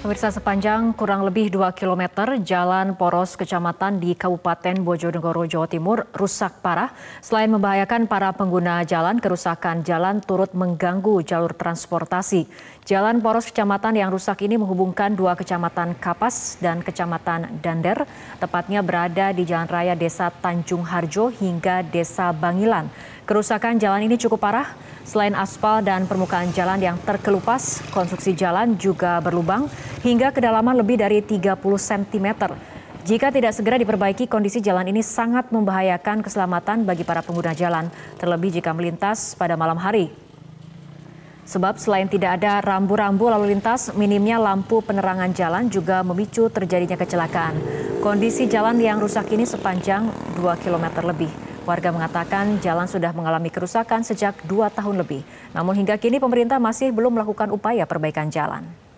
Pemirsa sepanjang kurang lebih 2 km jalan poros kecamatan di Kabupaten Bojonegoro, Jawa Timur rusak parah. Selain membahayakan para pengguna jalan, kerusakan jalan turut mengganggu jalur transportasi. Jalan poros kecamatan yang rusak ini menghubungkan dua kecamatan Kapas dan kecamatan Dander, tepatnya berada di jalan raya desa Tanjung Harjo hingga desa Bangilan. Kerusakan jalan ini cukup parah. Selain aspal dan permukaan jalan yang terkelupas, konstruksi jalan juga berlubang hingga kedalaman lebih dari 30 cm. Jika tidak segera diperbaiki, kondisi jalan ini sangat membahayakan keselamatan bagi para pengguna jalan, terlebih jika melintas pada malam hari. Sebab selain tidak ada rambu-rambu lalu lintas, minimnya lampu penerangan jalan juga memicu terjadinya kecelakaan. Kondisi jalan yang rusak ini sepanjang 2 km lebih. Warga mengatakan jalan sudah mengalami kerusakan sejak dua tahun lebih. Namun hingga kini pemerintah masih belum melakukan upaya perbaikan jalan.